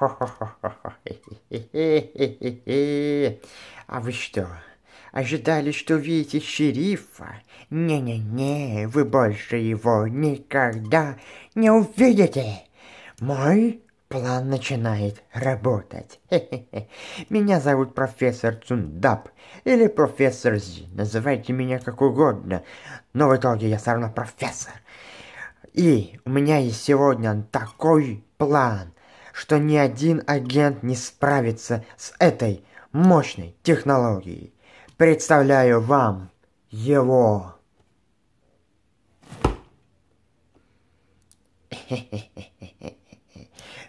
А вы что, ожидали, что увидите шерифа? Не-не-не, вы больше его никогда не увидите. Мой план начинает работать. Меня зовут профессор Цундап или профессор Зи. Называйте меня как угодно, но в итоге я все равно профессор. И у меня есть сегодня такой план – что ни один агент не справится с этой мощной технологией. Представляю вам его.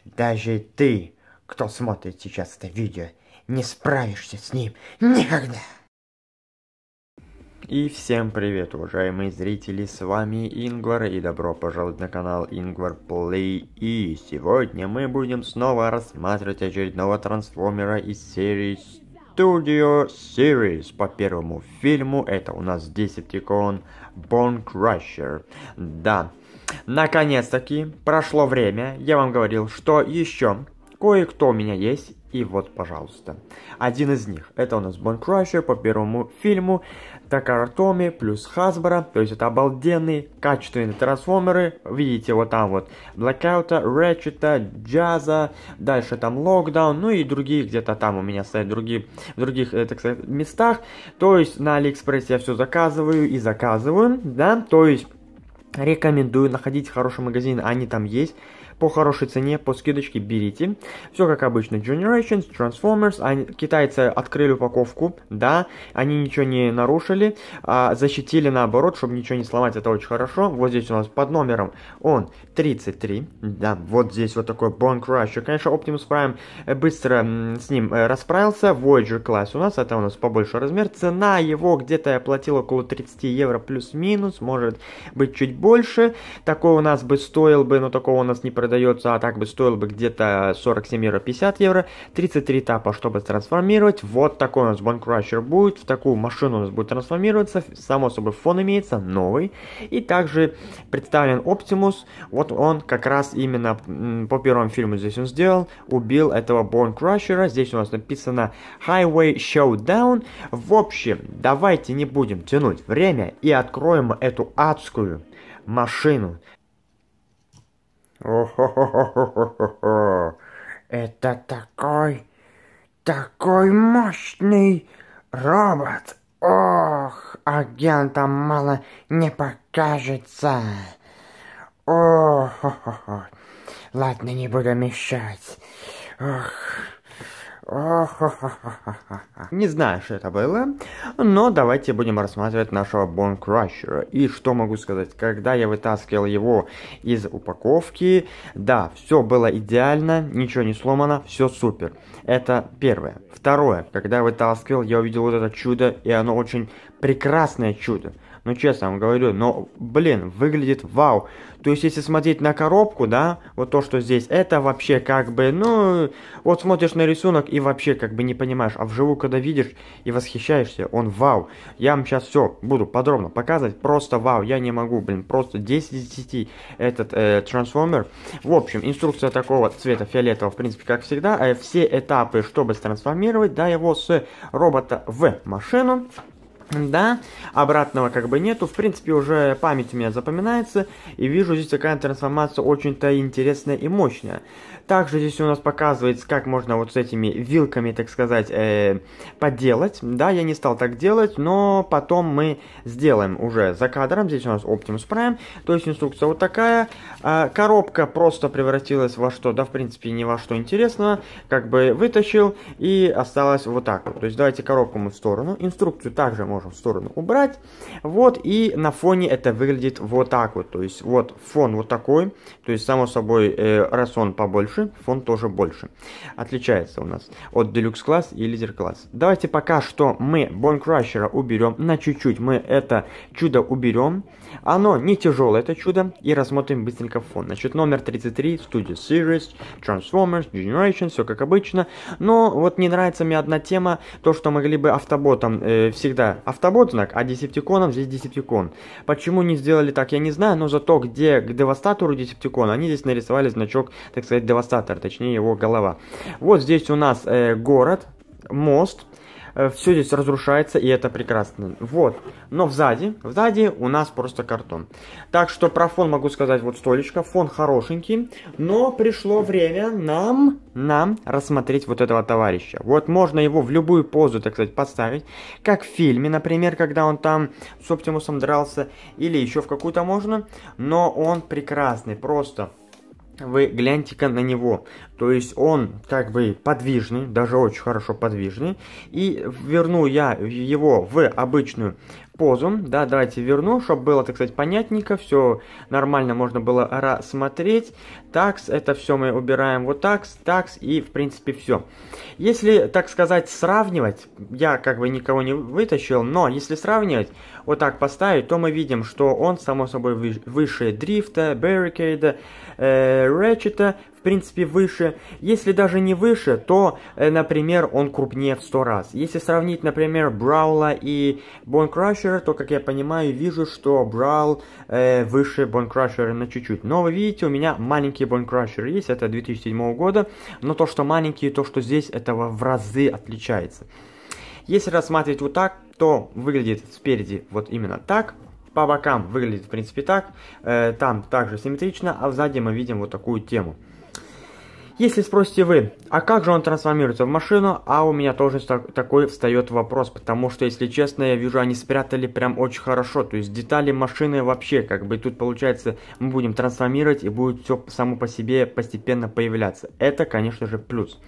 Даже ты, кто смотрит сейчас это видео, не справишься с ним никогда. И всем привет, уважаемые зрители, с вами Ингвар, и добро пожаловать на канал Ингвар Плей. И сегодня мы будем снова рассматривать очередного трансформера из серии Studio Series. По первому фильму это у нас Десептикон Bone Crusher. Да, наконец-таки прошло время, я вам говорил, что еще кое-кто у меня есть, и вот, пожалуйста. Один из них. Это у нас Бон Крашер по первому фильму, Такаратоми плюс Хасбара. То есть это обалденные, качественные трансформеры. Видите, вот там вот Блэкаута, Рэчета, Джаза, дальше там Локдаун, ну и другие где-то там у меня стоят другие, в других, э, так сказать, местах. То есть на Алиэкспрессе я все заказываю и заказываю, да, то есть рекомендую находить хороший магазин, они там есть по хорошей цене, по скидочке берите. Все как обычно, Generations, Transformers, они, китайцы открыли упаковку, да, они ничего не нарушили, а защитили наоборот, чтобы ничего не сломать, это очень хорошо. Вот здесь у нас под номером он 33, да, вот здесь вот такой Bone Crusher. Конечно, Optimus Prime быстро с ним э, расправился, Voyager класс у нас, это у нас побольше размер, цена его где-то я платил около 30 евро плюс-минус, может быть чуть больше, такой у нас бы стоил бы, но такого у нас не произошло продается, а так бы стоил бы где-то 47 евро, 50 евро. 33 этапа, чтобы трансформировать. Вот такой у нас Bonecrusher будет. В такую машину у нас будет трансформироваться. Само собой, фон имеется, новый. И также представлен Оптимус. Вот он как раз именно по первому фильму здесь он сделал. Убил этого Bonecrusher. Здесь у нас написано Highway Showdown. В общем, давайте не будем тянуть время и откроем эту адскую машину. Это такой, такой мощный робот! Ох, агентам мало не покажется. Ох, ладно, не буду мешать. Ох. Не знаю, что это было, но давайте будем рассматривать нашего Бонкрашера. И что могу сказать, когда я вытаскивал его из упаковки, да, все было идеально, ничего не сломано, все супер. Это первое. Второе, когда я вытаскивал, я увидел вот это чудо, и оно очень прекрасное чудо. Ну, честно вам говорю, но, блин, выглядит вау. То есть, если смотреть на коробку, да, вот то, что здесь, это вообще как бы, ну, вот смотришь на рисунок и вообще как бы не понимаешь. А вживую, когда видишь и восхищаешься, он вау. Я вам сейчас все буду подробно показывать. Просто вау, я не могу, блин, просто 10 из 10 этот э, трансформер. В общем, инструкция такого цвета фиолетового, в принципе, как всегда. Э, все этапы, чтобы трансформировать, да, его с робота в машину. Да, обратного как бы нету. В принципе, уже память у меня запоминается. И вижу здесь такая трансформация очень-то интересная и мощная. Также здесь у нас показывается, как можно вот с этими вилками, так сказать, э, поделать. Да, я не стал так делать, но потом мы сделаем уже за кадром. Здесь у нас Optimus Prime, то есть инструкция вот такая. Э, коробка просто превратилась во что, да, в принципе, ни во что интересного. Как бы вытащил и осталось вот так То есть давайте коробку мы в сторону, инструкцию также можем в сторону убрать. Вот, и на фоне это выглядит вот так вот. То есть вот фон вот такой, то есть само собой, э, раз он побольше, больше, фон тоже больше. Отличается у нас от Deluxe класс и лидер класс. Давайте пока что мы Bone Crusher уберем на чуть-чуть. Мы это чудо уберем. Оно не тяжелое, это чудо. И рассмотрим быстренько фон. Значит, номер 33, Studio Series, Transformers, Generation, все как обычно. Но вот не нравится мне одна тема, то, что могли бы автоботом э, всегда автобот знак, а десептиконом здесь десептикон. Почему не сделали так, я не знаю, но зато где к девастатору десептикона, они здесь нарисовали значок, так сказать, девастатора пассатор, точнее его голова. Вот здесь у нас э, город, мост, э, все здесь разрушается, и это прекрасно. Вот. Но сзади, сзади у нас просто картон. Так что про фон могу сказать вот столечко. Фон хорошенький, но пришло время нам, нам рассмотреть вот этого товарища. Вот можно его в любую позу, так сказать, поставить. Как в фильме, например, когда он там с Оптимусом дрался, или еще в какую-то можно. Но он прекрасный, просто вы гляньте-ка на него. То есть он как бы подвижный, даже очень хорошо подвижный. И верну я его в обычную позу, да, давайте верну, чтобы было, так сказать, понятненько, все нормально можно было рассмотреть. Такс, это все мы убираем вот такс, такс и, в принципе, все. Если, так сказать, сравнивать, я как бы никого не вытащил, но если сравнивать, вот так поставить, то мы видим, что он, само собой, выше дрифта, баррикейда, э, рэчета, принципе, выше. Если даже не выше, то, э, например, он крупнее в 100 раз. Если сравнить, например, Браула и Бонкрашера, то, как я понимаю, вижу, что Браул э, выше Бонкрашера на чуть-чуть. Но вы видите, у меня маленький Бонкрашер есть, это 2007 года. Но то, что маленький, то, что здесь, этого в разы отличается. Если рассматривать вот так, то выглядит спереди вот именно так. По бокам выглядит, в принципе, так. Э, там также симметрично, а сзади мы видим вот такую тему. Если спросите вы, а как же он трансформируется в машину, а у меня тоже такой встает вопрос, потому что, если честно, я вижу, они спрятали прям очень хорошо, то есть детали машины вообще, как бы тут получается, мы будем трансформировать и будет все само по себе постепенно появляться. Это, конечно же, плюс.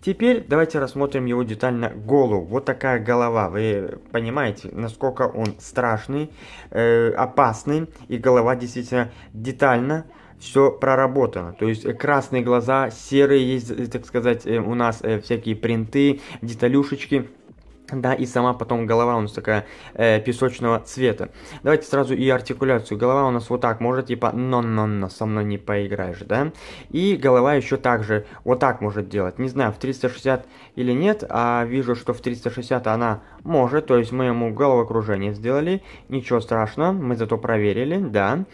Теперь давайте рассмотрим его детально голову. Вот такая голова, вы понимаете, насколько он страшный, э, опасный, и голова действительно детально все проработано. То есть э, красные глаза, серые есть, э, так сказать, э, у нас всякие принты, деталюшечки. Да, и сама потом голова у нас такая э, песочного цвета. Давайте сразу и артикуляцию. Голова у нас вот так, может типа «но-но-но, со мной не поиграешь», да? И голова еще также вот так может делать. Не знаю, в 360 или нет, а вижу, что в 360 она может, то есть мы ему головокружение сделали, ничего страшного, мы зато проверили, да.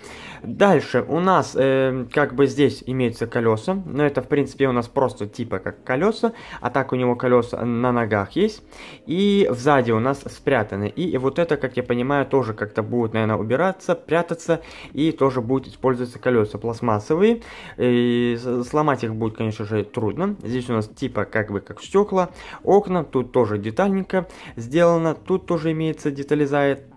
Дальше у нас э, как бы здесь имеются колеса, но это в принципе у нас просто типа как колеса, а так у него колеса на ногах есть. И и сзади у нас спрятаны. И вот это, как я понимаю, тоже как-то будет, наверное, убираться, прятаться, и тоже будет использоваться колеса пластмассовые. И сломать их будет, конечно же, трудно. Здесь у нас типа как бы как стекла, окна, тут тоже детальненько сделано, тут тоже имеется детализация,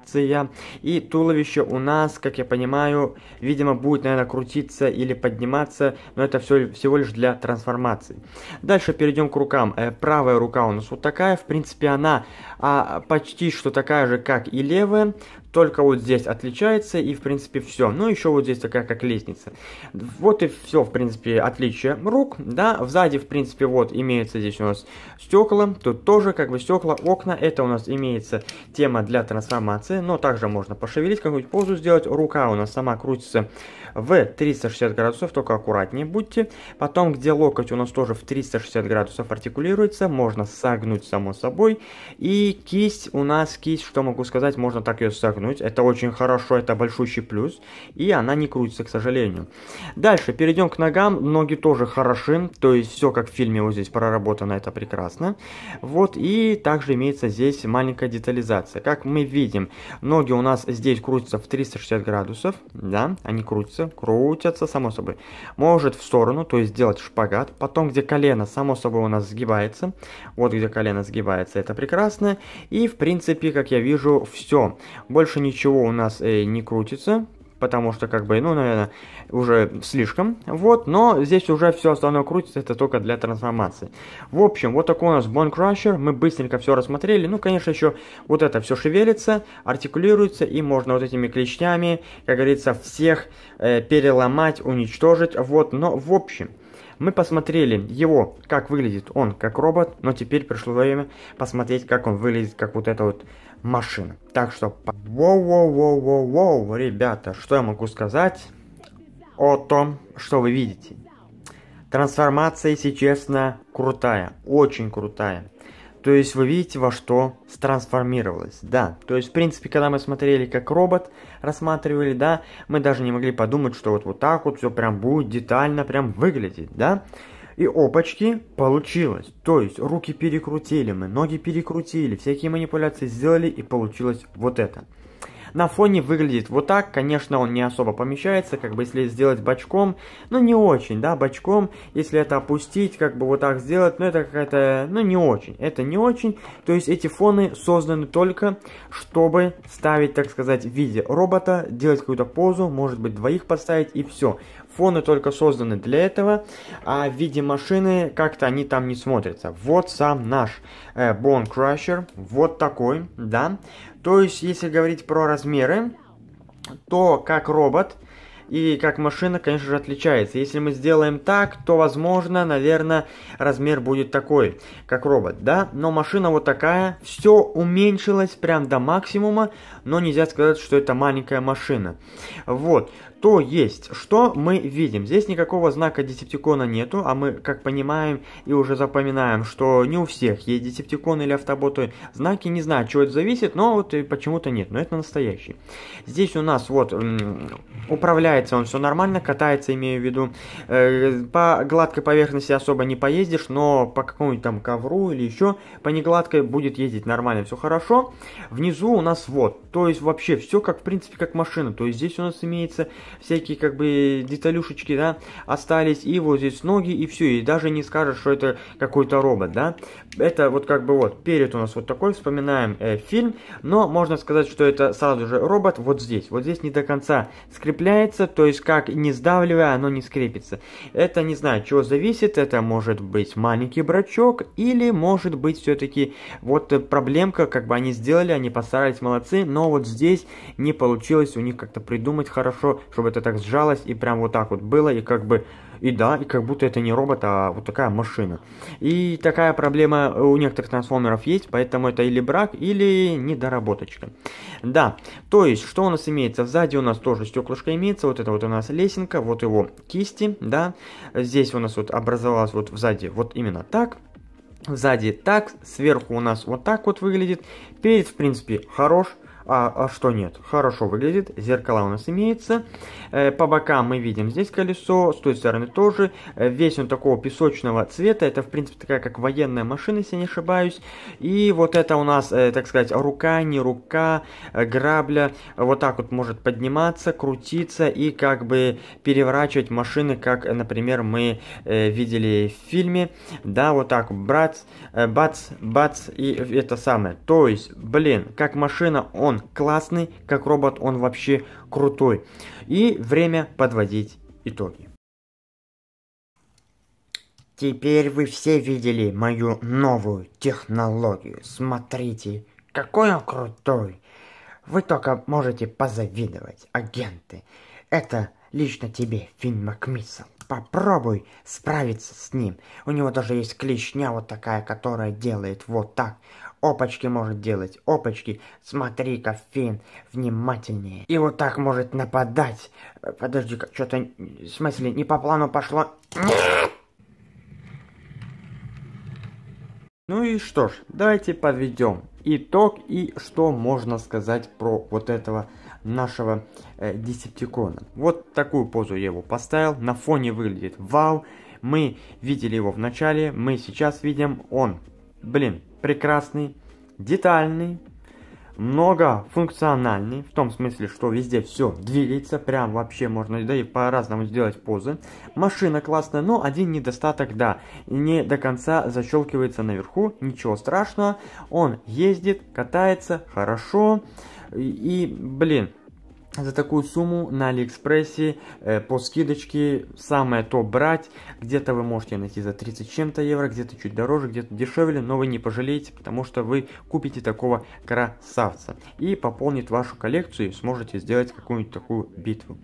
акция. И туловище у нас, как я понимаю, видимо, будет, наверное, крутиться или подниматься, но это все, всего лишь для трансформации. Дальше перейдем к рукам. Э, правая рука у нас вот такая, в принципе, она а, почти что такая же, как и левая, только вот здесь отличается и в принципе все. Ну еще вот здесь такая как лестница. Вот и все в принципе отличие рук. Да, сзади в принципе вот имеется здесь у нас стекла. Тут тоже как бы стекла, окна. Это у нас имеется тема для трансформации. Но также можно пошевелить, какую-нибудь позу сделать. Рука у нас сама крутится в 360 градусов, только аккуратнее будьте. Потом где локоть у нас тоже в 360 градусов артикулируется. Можно согнуть само собой. И кисть у нас, кисть, что могу сказать, можно так ее согнуть вернуть. Это очень хорошо, это большущий плюс. И она не крутится, к сожалению. Дальше, перейдем к ногам. Ноги тоже хороши. То есть все как в фильме вот здесь проработано, это прекрасно. Вот, и также имеется здесь маленькая детализация. Как мы видим, ноги у нас здесь крутятся в 360 градусов. Да, они крутятся, крутятся, само собой. Может в сторону, то есть сделать шпагат. Потом, где колено, само собой, у нас сгибается. Вот где колено сгибается, это прекрасно. И, в принципе, как я вижу, все. Больше больше ничего у нас э, не крутится, потому что, как бы, ну, наверное, уже слишком. Вот, но здесь уже все остальное крутится, это только для трансформации. В общем, вот такой у нас Bone Crusher, мы быстренько все рассмотрели. Ну, конечно, еще вот это все шевелится, артикулируется, и можно вот этими клещнями, как говорится, всех э, переломать, уничтожить. Вот, но в общем... Мы посмотрели его, как выглядит он как робот, но теперь пришло время посмотреть, как он выглядит как вот это вот машин. Так что, воу-воу-воу-воу-воу, ребята, что я могу сказать о том, что вы видите? Трансформация, если честно, крутая, очень крутая. То есть вы видите, во что трансформировалось, да. То есть, в принципе, когда мы смотрели, как робот рассматривали, да, мы даже не могли подумать, что вот, вот так вот все прям будет детально прям выглядеть, да. Да. И опачки, получилось. То есть руки перекрутили мы, ноги перекрутили, всякие манипуляции сделали и получилось вот это. На фоне выглядит вот так, конечно, он не особо помещается, как бы если сделать бочком, ну не очень, да, бочком, если это опустить, как бы вот так сделать, ну это какая-то, ну не очень, это не очень, то есть эти фоны созданы только, чтобы ставить, так сказать, в виде робота, делать какую-то позу, может быть, двоих поставить и все. Фоны только созданы для этого, а в виде машины как-то они там не смотрятся. Вот сам наш э, Bone Crusher, вот такой, да. То есть, если говорить про размеры, то как робот и как машина, конечно же, отличается. Если мы сделаем так, то, возможно, наверное, размер будет такой, как робот, да? Но машина вот такая, все уменьшилось прям до максимума, но нельзя сказать, что это маленькая машина. Вот, то есть, что мы видим? Здесь никакого знака десептикона нету, а мы, как понимаем и уже запоминаем, что не у всех есть десептиконы или автоботы. Знаки не знаю, от чего это зависит, но вот почему-то нет, но это настоящий. Здесь у нас вот управляется он все нормально, катается, имею в виду. Э, по гладкой поверхности особо не поездишь, но по какому-нибудь там ковру или еще по негладкой будет ездить нормально, все хорошо. Внизу у нас вот, то есть вообще все как в принципе как машина, то есть здесь у нас имеется всякие как бы деталюшечки, да, остались, и вот здесь ноги, и все, и даже не скажешь, что это какой-то робот, да. Это вот как бы вот, перед у нас вот такой, вспоминаем э, фильм, но можно сказать, что это сразу же робот вот здесь, вот здесь не до конца скрепляется, то есть как не сдавливая, оно не скрепится. Это не знаю, чего зависит, это может быть маленький брачок, или может быть все-таки вот проблемка, как бы они сделали, они постарались, молодцы, но вот здесь не получилось у них как-то придумать хорошо, чтобы это так сжалось и прям вот так вот было, и как бы, и да, и как будто это не робот, а вот такая машина. И такая проблема у некоторых трансформеров есть, поэтому это или брак, или недоработочка. Да, то есть, что у нас имеется? Сзади у нас тоже стеклышко имеется, вот это вот у нас лесенка, вот его кисти, да, здесь у нас вот образовалась вот сзади вот именно так, сзади так, сверху у нас вот так вот выглядит, перед в принципе хорош, а, а что нет. Хорошо выглядит, зеркала у нас имеется. Э, по бокам мы видим здесь колесо, с той стороны тоже. Э, весь он такого песочного цвета, это в принципе такая как военная машина, если не ошибаюсь. И вот это у нас, э, так сказать, рука, не рука, грабля. Вот так вот может подниматься, крутиться и как бы переворачивать машины, как, например, мы видели в фильме. Да, вот так, бац, бац, бац и это самое. То есть, блин, как машина он он классный, как робот он вообще крутой. И время подводить итоги. Теперь вы все видели мою новую технологию. Смотрите, какой он крутой. Вы только можете позавидовать, агенты. Это лично тебе, Финн Макмиссел. Попробуй справиться с ним. У него даже есть клешня вот такая, которая делает вот так опачки может делать, опачки. Смотри-ка, Финн, внимательнее. И вот так может нападать. Э, подожди-ка, что-то, в смысле, не по плану пошло. Ну и что ж, давайте подведем итог и что можно сказать про вот этого нашего э, десептикона. Вот такую позу я его поставил, на фоне выглядит вау, мы видели его в начале, мы сейчас видим он. Блин, прекрасный, детальный, многофункциональный, в том смысле, что везде все двигается, прям вообще можно, да и по-разному сделать позы. Машина классная, но один недостаток, да, не до конца защелкивается наверху, ничего страшного, он ездит, катается, хорошо, и, блин, за такую сумму на Алиэкспрессе э, по скидочке самое то брать. Где-то вы можете найти за 30 чем-то евро, где-то чуть дороже, где-то дешевле, но вы не пожалеете, потому что вы купите такого красавца и пополнит вашу коллекцию и сможете сделать какую-нибудь такую битву.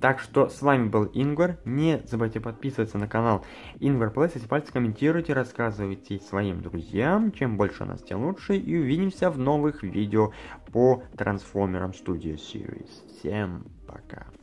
Так что с вами был Ингвар. Не забывайте подписываться на канал Ингвар Плейс, эти пальцы комментируйте, рассказывайте своим друзьям. Чем больше нас, тем лучше. И увидимся в новых видео по Transformers Studio Series. Всем пока!